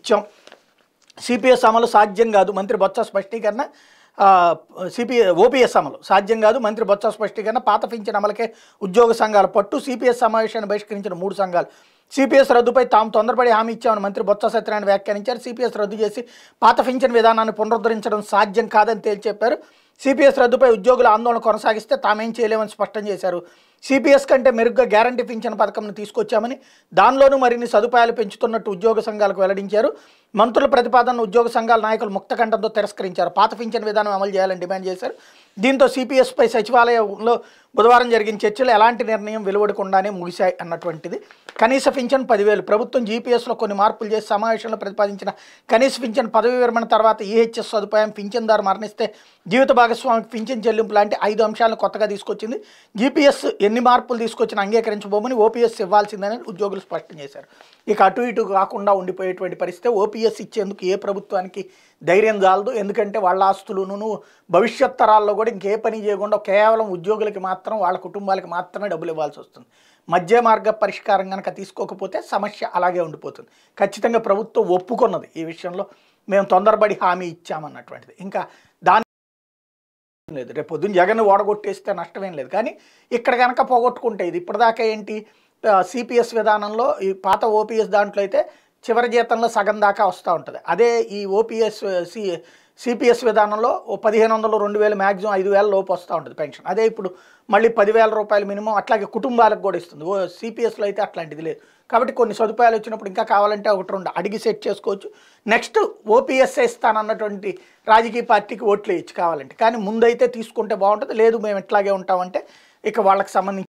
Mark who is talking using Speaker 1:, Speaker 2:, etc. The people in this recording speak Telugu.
Speaker 1: ఇచ్చాం సిపిఎస్ అమలు సాధ్యం కాదు మంత్రి బొత్స స్పష్టీకరణ సిపి ఓపీఎస్ అమలు సాధ్యం కాదు మంత్రి బొత్స స్పష్టీకరణ పాత పింఛన్ అమలకే ఉద్యోగ సంఘాల పట్టు సిపిఎస్ సమావేశాన్ని బహిష్కరించిన మూడు సంఘాలు సిపిఎస్ రద్దుపై తాము తొందరపడి హామీ ఇచ్చామని మంత్రి బొత్స సత్యనారాయణ వ్యాఖ్యానించారు సిపిఎస్ రద్దు చేసి పాత పింఛన్ విధానాన్ని పునరుద్ధరించడం సాధ్యం కాదని తేల్చి చెప్పారు సిపిఎస్ రద్దుపై ఉద్యోగుల ఆందోళన కొనసాగిస్తే తామేం చేయలేమని స్పష్టం చేశారు సిపిఎస్ కంటే మెరుగ్గా గ్యారంటీ పింఛన్ పథకంను తీసుకొచ్చామని దానిలోనూ మరిన్ని సదుపాయాలు పెంచుతున్నట్టు ఉద్యోగ సంఘాలకు వెల్లడించారు మంత్రుల ప్రతిపాదనను ఉద్యోగ సంఘాల నాయకులు ముక్తకంఠంతో తిరస్కరించారు పాత పింఛన్ విధానం అమలు చేయాలని డిమాండ్ చేశారు దీంతో సిపిఎస్పై సచివాలయంలో బుధవారం జరిగిన చర్చలు ఎలాంటి నిర్ణయం వెలువడకుండానే ముగిశాయి అన్నటువంటిది కనీస పింఛన్ పదివేలు ప్రభుత్వం జీపీఎస్లో కొన్ని మార్పులు చేసి సమావేశంలో ప్రతిపాదించిన కనీస పింఛన్ పదవి విరమణ తర్వాత ఈహెచ్ఎస్ సదుపాయం దారు మరణిస్తే జీవిత భాగస్వామి పింఛన్ చెల్లింపు లాంటి ఐదు అంశాలను కొత్తగా తీసుకొచ్చింది జీపీఎస్ ఎన్ని మార్పులు తీసుకొచ్చినా అంగీకరించబోమని ఓపీఎస్ ఇవ్వాల్సిందని ఉద్యోగులు స్పష్టం చేశారు ఇక అటు ఇటు కాకుండా ఉండిపోయేటువంటి పరిస్థితి ఓపీఎస్ ఇచ్చేందుకు ఏ ప్రభుత్వానికి ధైర్యం దాలదు ఎందుకంటే వాళ్ళ ఆస్తులను భవిష్యత్ తరాల్లో కూడా ఇంకే పని చేయకుండా కేవలం ఉద్యోగులకి మాత్రం వాళ్ళ కుటుంబాలకు మాత్రమే డబ్బులు ఇవ్వాల్సి వస్తుంది మధ్య మార్గ పరిష్కారం కనుక తీసుకోకపోతే సమస్య అలాగే ఉండిపోతుంది ఖచ్చితంగా ప్రభుత్వం ఒప్పుకున్నది ఈ విషయంలో మేము తొందరపడి హామీ ఇచ్చామన్నటువంటిది ఇంకా దాని లేదు రేపు పొద్దున్న జగన్ ఓడగొట్టేస్తే నష్టమేం లేదు కానీ ఇక్కడ కనుక పోగొట్టుకుంటే ఇది ఇప్పటిదాకా ఏంటి సిపిఎస్ విధానంలో ఈ పాత ఓపీఎస్ దాంట్లో అయితే చివరి జీతంలో సగం దాకా వస్తూ ఉంటుంది అదే ఈ ఓపీఎస్ సి సిపిఎస్ విధానంలో ఓ పదిహేను వందలు రెండు వేలు మ్యాక్సిమం ఐదు వేల లోపు వస్తూ ఉంటుంది పెన్షన్ అదే ఇప్పుడు మళ్ళీ పదివేల రూపాయలు మినిమం అట్లాగే కుటుంబాలకు కూడా ఇస్తుంది ఓ సిపిఎస్లో అయితే అట్లాంటిది లేదు కాబట్టి కొన్ని సదుపాయాలు వచ్చినప్పుడు ఇంకా కావాలంటే ఒకటి రెండు అడిగి సెట్ చేసుకోవచ్చు నెక్స్ట్ ఓపీఎస్ఏ ఇస్తానన్నటువంటి రాజకీయ పార్టీకి ఓట్లు ఇచ్చి కావాలంటే కానీ ముందైతే తీసుకుంటే బాగుంటుంది లేదు మేము ఎట్లాగే ఉంటామంటే ఇక వాళ్ళకి సంబంధించి